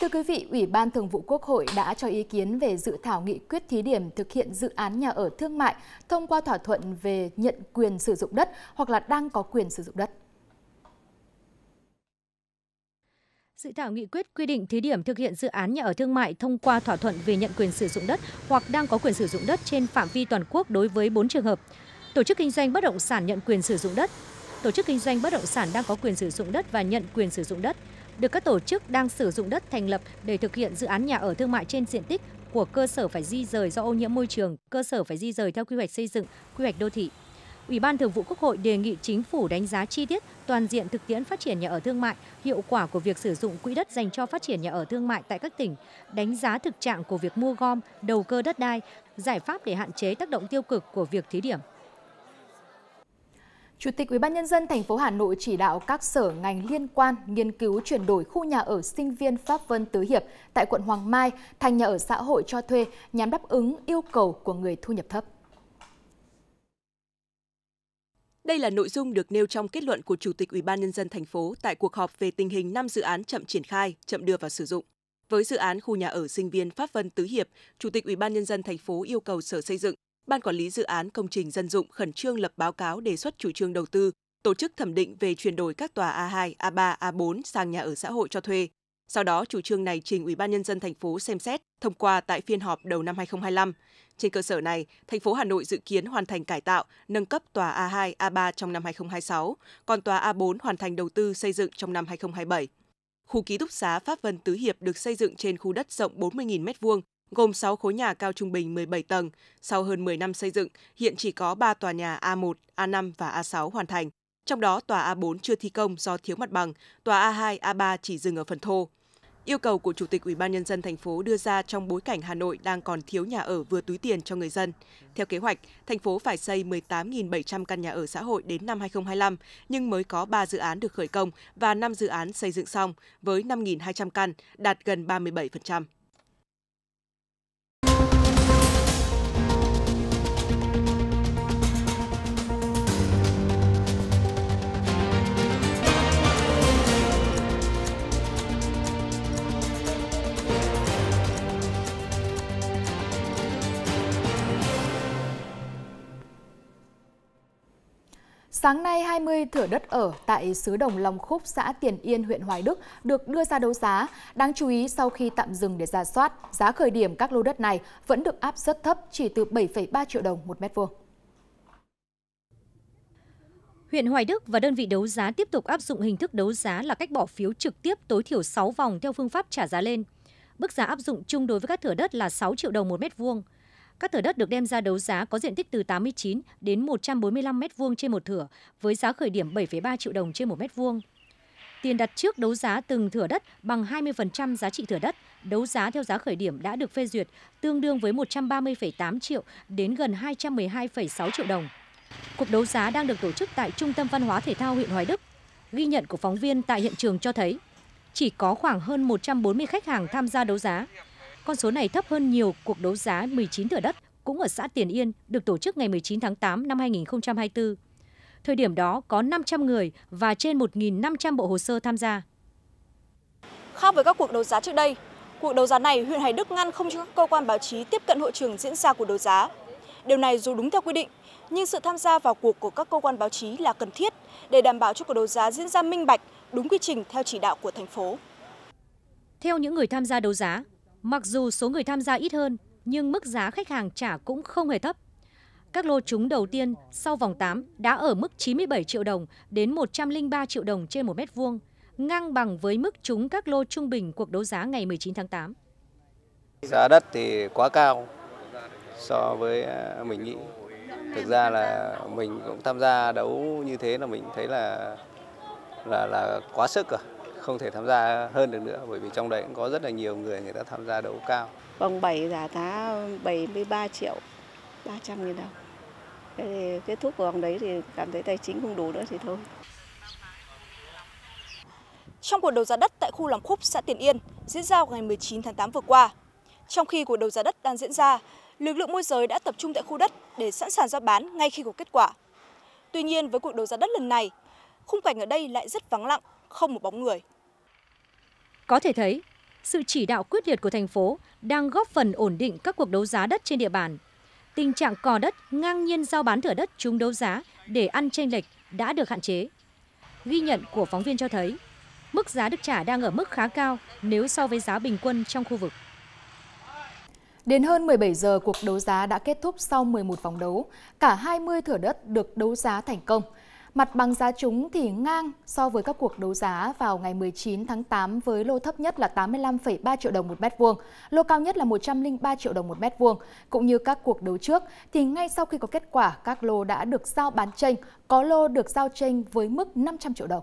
Thưa quý vị, Ủy ban Thường vụ Quốc hội đã cho ý kiến về dự thảo nghị quyết thí điểm thực hiện dự án nhà ở thương mại thông qua thỏa thuận về nhận quyền sử dụng đất hoặc là đang có quyền sử dụng đất. Dự thảo nghị quyết quy định thí điểm thực hiện dự án nhà ở thương mại thông qua thỏa thuận về nhận quyền sử dụng đất hoặc đang có quyền sử dụng đất trên phạm vi toàn quốc đối với 4 trường hợp. Tổ chức kinh doanh bất động sản nhận quyền sử dụng đất, tổ chức kinh doanh bất động sản đang có quyền sử dụng đất và nhận quyền sử dụng đất, được các tổ chức đang sử dụng đất thành lập để thực hiện dự án nhà ở thương mại trên diện tích của cơ sở phải di rời do ô nhiễm môi trường, cơ sở phải di rời theo quy hoạch xây dựng, quy hoạch đô thị. Ủy ban Thường vụ Quốc hội đề nghị chính phủ đánh giá chi tiết toàn diện thực tiễn phát triển nhà ở thương mại, hiệu quả của việc sử dụng quỹ đất dành cho phát triển nhà ở thương mại tại các tỉnh, đánh giá thực trạng của việc mua gom, đầu cơ đất đai, giải pháp để hạn chế tác động tiêu cực của việc thí điểm. Chủ tịch UBND thành phố Hà Nội chỉ đạo các sở ngành liên quan nghiên cứu chuyển đổi khu nhà ở sinh viên Pháp Vân Tứ Hiệp tại quận Hoàng Mai thành nhà ở xã hội cho thuê nhằm đáp ứng yêu cầu của người thu nhập thấp. Đây là nội dung được nêu trong kết luận của Chủ tịch UBND thành phố tại cuộc họp về tình hình 5 dự án chậm triển khai, chậm đưa vào sử dụng. Với dự án khu nhà ở sinh viên Pháp Vân Tứ Hiệp, Chủ tịch UBND thành phố yêu cầu Sở Xây dựng Ban quản lý dự án công trình dân dụng khẩn trương lập báo cáo đề xuất chủ trương đầu tư, tổ chức thẩm định về chuyển đổi các tòa A2, A3, A4 sang nhà ở xã hội cho thuê. Sau đó, chủ trương này trình Ủy ban nhân dân thành phố xem xét, thông qua tại phiên họp đầu năm 2025. Trên cơ sở này, thành phố Hà Nội dự kiến hoàn thành cải tạo, nâng cấp tòa A2, A3 trong năm 2026, còn tòa A4 hoàn thành đầu tư xây dựng trong năm 2027. Khu ký túc xá Pháp Vân Tứ Hiệp được xây dựng trên khu đất rộng 40.000m2 gồm 6 khối nhà cao trung bình 17 tầng. Sau hơn 10 năm xây dựng, hiện chỉ có 3 tòa nhà A1, A5 và A6 hoàn thành. Trong đó, tòa A4 chưa thi công do thiếu mặt bằng, tòa A2, A3 chỉ dừng ở phần thô. Yêu cầu của Chủ tịch Ủy ban nhân dân thành phố đưa ra trong bối cảnh Hà Nội đang còn thiếu nhà ở vừa túi tiền cho người dân. Theo kế hoạch, thành phố phải xây 18.700 căn nhà ở xã hội đến năm 2025, nhưng mới có 3 dự án được khởi công và 5 dự án xây dựng xong với 5.200 căn, đạt gần 37%. Sáng nay, 20 thửa đất ở tại xứ Đồng Long Khúc, xã Tiền Yên, huyện Hoài Đức được đưa ra đấu giá. Đáng chú ý, sau khi tạm dừng để ra soát, giá khởi điểm các lô đất này vẫn được áp rất thấp, chỉ từ 7,3 triệu đồng một mét vuông. Huyện Hoài Đức và đơn vị đấu giá tiếp tục áp dụng hình thức đấu giá là cách bỏ phiếu trực tiếp tối thiểu 6 vòng theo phương pháp trả giá lên. Bức giá áp dụng chung đối với các thửa đất là 6 triệu đồng một mét vuông. Các thửa đất được đem ra đấu giá có diện tích từ 89 đến 145 m2 trên một thửa với giá khởi điểm 7,3 triệu đồng trên một mét vuông. Tiền đặt trước đấu giá từng thửa đất bằng 20% giá trị thửa đất, đấu giá theo giá khởi điểm đã được phê duyệt, tương đương với 130,8 triệu đến gần 212,6 triệu đồng. Cuộc đấu giá đang được tổ chức tại Trung tâm Văn hóa Thể thao huyện Hoài Đức. Ghi nhận của phóng viên tại hiện trường cho thấy, chỉ có khoảng hơn 140 khách hàng tham gia đấu giá. Con số này thấp hơn nhiều cuộc đấu giá 19 thửa đất cũng ở xã Tiền Yên được tổ chức ngày 19 tháng 8 năm 2024. Thời điểm đó có 500 người và trên 1.500 bộ hồ sơ tham gia. Khác với các cuộc đấu giá trước đây, cuộc đấu giá này huyện Hải Đức ngăn không cho các cơ quan báo chí tiếp cận hội trường diễn ra cuộc đấu giá. Điều này dù đúng theo quy định, nhưng sự tham gia vào cuộc của các cơ quan báo chí là cần thiết để đảm bảo cho cuộc đấu giá diễn ra minh bạch, đúng quy trình theo chỉ đạo của thành phố. Theo những người tham gia đấu giá, Mặc dù số người tham gia ít hơn, nhưng mức giá khách hàng trả cũng không hề thấp. Các lô trúng đầu tiên sau vòng 8 đã ở mức 97 triệu đồng đến 103 triệu đồng trên 1 mét vuông, ngang bằng với mức trúng các lô trung bình cuộc đấu giá ngày 19 tháng 8. Giá đất thì quá cao so với à, mình nghĩ. Thực ra là mình cũng tham gia đấu như thế là mình thấy là là là quá sức rồi. À không thể tham gia hơn được nữa bởi vì trong đấy cũng có rất là nhiều người người ta tham gia đấu cao. Vòng 7 giả tá 73 triệu 300 nghìn đồng. Thế thì kết thúc vòng đấy thì cảm thấy tài chính không đủ nữa thì thôi. Trong cuộc đấu giá đất tại khu làng Khúc, xã Tiền Yên diễn ra ngày 19 tháng 8 vừa qua, trong khi cuộc đấu giá đất đang diễn ra, lực lượng môi giới đã tập trung tại khu đất để sẵn sàng giao bán ngay khi có kết quả. Tuy nhiên với cuộc đấu giá đất lần này, khung cảnh ở đây lại rất vắng lặng không một bóng người. Có thể thấy, sự chỉ đạo quyết liệt của thành phố đang góp phần ổn định các cuộc đấu giá đất trên địa bàn. Tình trạng cò đất ngang nhiên giao bán thửa đất trúng đấu giá để ăn tranh lệch đã được hạn chế. Ghi nhận của phóng viên cho thấy, mức giá được trả đang ở mức khá cao nếu so với giá bình quân trong khu vực. Đến hơn 17 giờ, cuộc đấu giá đã kết thúc sau 11 vòng đấu. Cả 20 thửa đất được đấu giá thành công. Mặt bằng giá trúng thì ngang so với các cuộc đấu giá vào ngày 19 tháng 8 với lô thấp nhất là 85,3 triệu đồng một mét vuông, lô cao nhất là 103 triệu đồng một mét vuông. Cũng như các cuộc đấu trước thì ngay sau khi có kết quả các lô đã được giao bán tranh, có lô được giao tranh với mức 500 triệu đồng.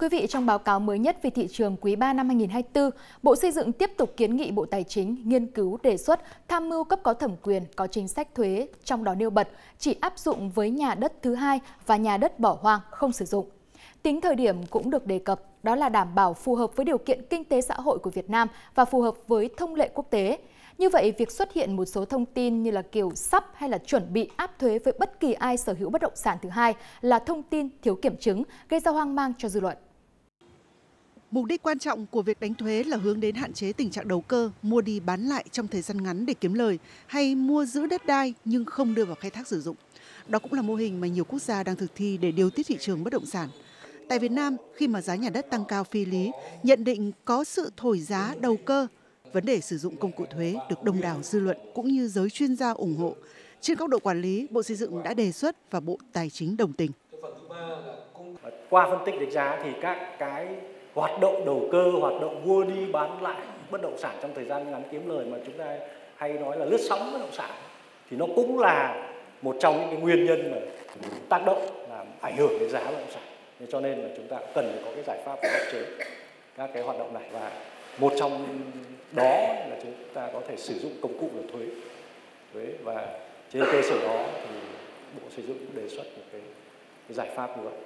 Thưa quý vị, trong báo cáo mới nhất về thị trường quý 3 năm 2024, Bộ Xây dựng tiếp tục kiến nghị Bộ Tài chính nghiên cứu đề xuất tham mưu cấp có thẩm quyền có chính sách thuế, trong đó nêu bật chỉ áp dụng với nhà đất thứ hai và nhà đất bỏ hoang không sử dụng. Tính thời điểm cũng được đề cập, đó là đảm bảo phù hợp với điều kiện kinh tế xã hội của Việt Nam và phù hợp với thông lệ quốc tế. Như vậy, việc xuất hiện một số thông tin như là kiểu sắp hay là chuẩn bị áp thuế với bất kỳ ai sở hữu bất động sản thứ hai là thông tin thiếu kiểm chứng, gây ra hoang mang cho dư luận. Mục đích quan trọng của việc đánh thuế là hướng đến hạn chế tình trạng đầu cơ, mua đi bán lại trong thời gian ngắn để kiếm lời hay mua giữ đất đai nhưng không đưa vào khai thác sử dụng. Đó cũng là mô hình mà nhiều quốc gia đang thực thi để điều tiết thị trường bất động sản. Tại Việt Nam, khi mà giá nhà đất tăng cao phi lý, nhận định có sự thổi giá đầu cơ, vấn đề sử dụng công cụ thuế được đông đảo dư luận cũng như giới chuyên gia ủng hộ. Trên góc độ quản lý, Bộ Xây dựng đã đề xuất và Bộ Tài chính đồng tình. Qua phân tích đánh giá thì các cái hoạt động đầu cơ hoạt động mua đi bán lại bất động sản trong thời gian ngắn kiếm lời mà chúng ta hay nói là lướt sóng bất động sản thì nó cũng là một trong những cái nguyên nhân mà tác động làm ảnh hưởng đến giá bất động sản nên cho nên là chúng ta cần phải có cái giải pháp để hạn chế các cái hoạt động này và một trong đó là chúng ta có thể sử dụng công cụ là thuế thuế và trên cơ sở đó thì bộ xây dựng đề xuất một cái, cái giải pháp như vậy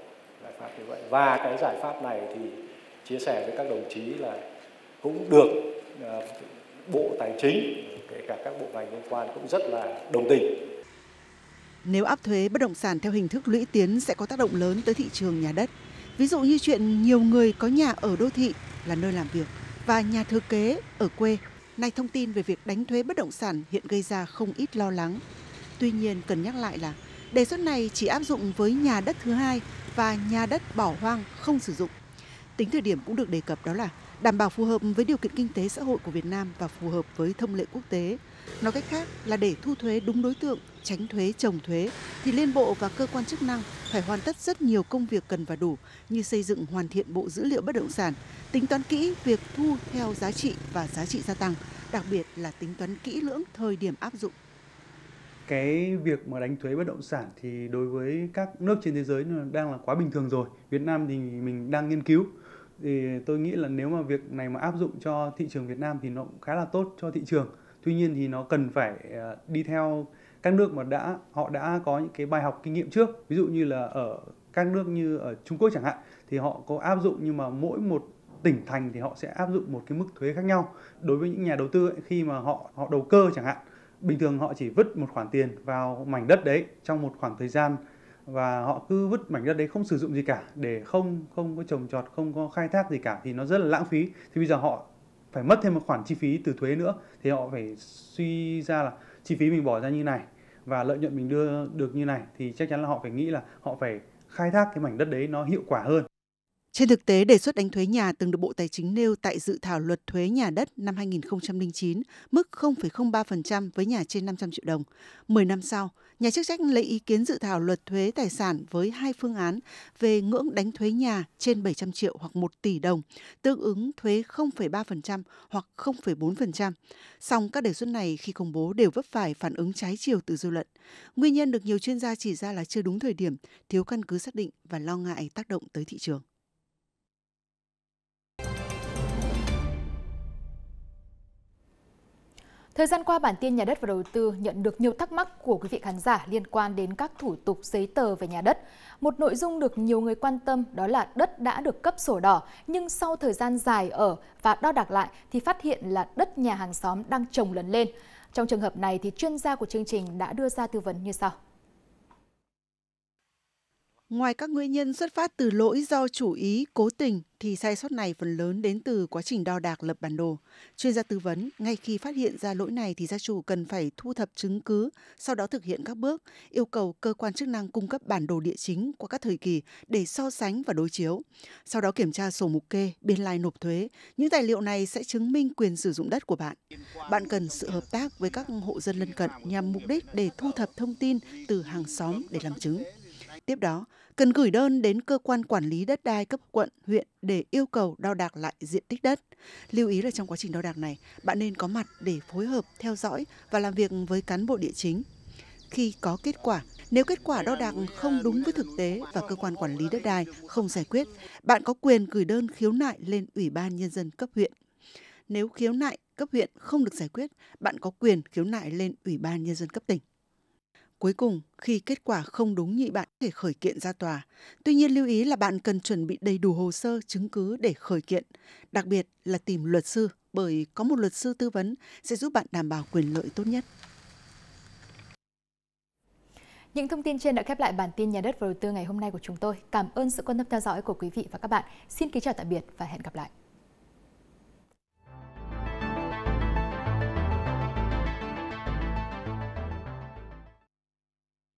giải pháp như vậy và cái giải pháp này thì chia sẻ với các đồng chí là cũng được ờ, Bộ Tài chính kể cả các bộ ngành liên quan cũng rất là đồng tình. Nếu áp thuế bất động sản theo hình thức lũy tiến sẽ có tác động lớn tới thị trường nhà đất. Ví dụ như chuyện nhiều người có nhà ở đô thị là nơi làm việc và nhà thừa kế ở quê. Này thông tin về việc đánh thuế bất động sản hiện gây ra không ít lo lắng. Tuy nhiên cần nhắc lại là đề xuất này chỉ áp dụng với nhà đất thứ hai và nhà đất bỏ hoang không sử dụng tính thời điểm cũng được đề cập đó là đảm bảo phù hợp với điều kiện kinh tế xã hội của Việt Nam và phù hợp với thông lệ quốc tế. Nói cách khác là để thu thuế đúng đối tượng, tránh thuế trồng thuế thì liên bộ và cơ quan chức năng phải hoàn tất rất nhiều công việc cần và đủ như xây dựng hoàn thiện bộ dữ liệu bất động sản, tính toán kỹ việc thu theo giá trị và giá trị gia tăng, đặc biệt là tính toán kỹ lưỡng thời điểm áp dụng cái việc mà đánh thuế bất động sản thì đối với các nước trên thế giới đang là quá bình thường rồi. Việt Nam thì mình đang nghiên cứu thì tôi nghĩ là nếu mà việc này mà áp dụng cho thị trường Việt Nam thì nó cũng khá là tốt cho thị trường tuy nhiên thì nó cần phải à, đi theo các nước mà đã họ đã có những cái bài học kinh nghiệm trước ví dụ như là ở các nước như ở Trung Quốc chẳng hạn thì họ có áp dụng nhưng mà mỗi một tỉnh thành thì họ sẽ áp dụng một cái mức thuế khác nhau đối với những nhà đầu tư ấy, khi mà họ họ đầu cơ chẳng hạn bình thường họ chỉ vứt một khoản tiền vào mảnh đất đấy trong một khoảng thời gian và họ cứ vứt mảnh đất đấy không sử dụng gì cả để không không có trồng trọt không có khai thác gì cả thì nó rất là lãng phí thì bây giờ họ phải mất thêm một khoản chi phí từ thuế nữa thì họ phải suy ra là chi phí mình bỏ ra như này và lợi nhuận mình đưa được như này thì chắc chắn là họ phải nghĩ là họ phải khai thác cái mảnh đất đấy nó hiệu quả hơn. Trên thực tế, đề xuất đánh thuế nhà từng được Bộ Tài chính nêu tại dự thảo luật thuế nhà đất năm 2009, mức 0,03% với nhà trên 500 triệu đồng. 10 năm sau, nhà chức trách lấy ý kiến dự thảo luật thuế tài sản với hai phương án về ngưỡng đánh thuế nhà trên 700 triệu hoặc 1 tỷ đồng, tương ứng thuế 0,3% hoặc 0,4%. Song các đề xuất này khi công bố đều vấp phải phản ứng trái chiều từ dư luận. Nguyên nhân được nhiều chuyên gia chỉ ra là chưa đúng thời điểm, thiếu căn cứ xác định và lo ngại tác động tới thị trường. Thời gian qua, bản tin Nhà đất và Đầu tư nhận được nhiều thắc mắc của quý vị khán giả liên quan đến các thủ tục giấy tờ về nhà đất. Một nội dung được nhiều người quan tâm đó là đất đã được cấp sổ đỏ, nhưng sau thời gian dài ở và đo đạc lại thì phát hiện là đất nhà hàng xóm đang trồng lấn lên. Trong trường hợp này thì chuyên gia của chương trình đã đưa ra tư vấn như sau. Ngoài các nguyên nhân xuất phát từ lỗi do chủ ý cố tình thì sai sót này phần lớn đến từ quá trình đo đạc lập bản đồ. Chuyên gia tư vấn, ngay khi phát hiện ra lỗi này thì gia chủ cần phải thu thập chứng cứ, sau đó thực hiện các bước, yêu cầu cơ quan chức năng cung cấp bản đồ địa chính qua các thời kỳ để so sánh và đối chiếu. Sau đó kiểm tra sổ mục kê, biên lai nộp thuế. Những tài liệu này sẽ chứng minh quyền sử dụng đất của bạn. Bạn cần sự hợp tác với các hộ dân lân cận nhằm mục đích để thu thập thông tin từ hàng xóm để làm chứng. Tiếp đó, cần gửi đơn đến cơ quan quản lý đất đai cấp quận, huyện để yêu cầu đo đạc lại diện tích đất. Lưu ý là trong quá trình đo đạc này, bạn nên có mặt để phối hợp, theo dõi và làm việc với cán bộ địa chính. Khi có kết quả, nếu kết quả đo đạc không đúng với thực tế và cơ quan quản lý đất đai không giải quyết, bạn có quyền gửi đơn khiếu nại lên Ủy ban Nhân dân cấp huyện. Nếu khiếu nại cấp huyện không được giải quyết, bạn có quyền khiếu nại lên Ủy ban Nhân dân cấp tỉnh. Cuối cùng, khi kết quả không đúng nhị bạn có thể khởi kiện ra tòa. Tuy nhiên lưu ý là bạn cần chuẩn bị đầy đủ hồ sơ, chứng cứ để khởi kiện, đặc biệt là tìm luật sư bởi có một luật sư tư vấn sẽ giúp bạn đảm bảo quyền lợi tốt nhất. Những thông tin trên đã khép lại bản tin nhà đất và đầu tư ngày hôm nay của chúng tôi. Cảm ơn sự quan tâm theo dõi của quý vị và các bạn. Xin kính chào tạm biệt và hẹn gặp lại.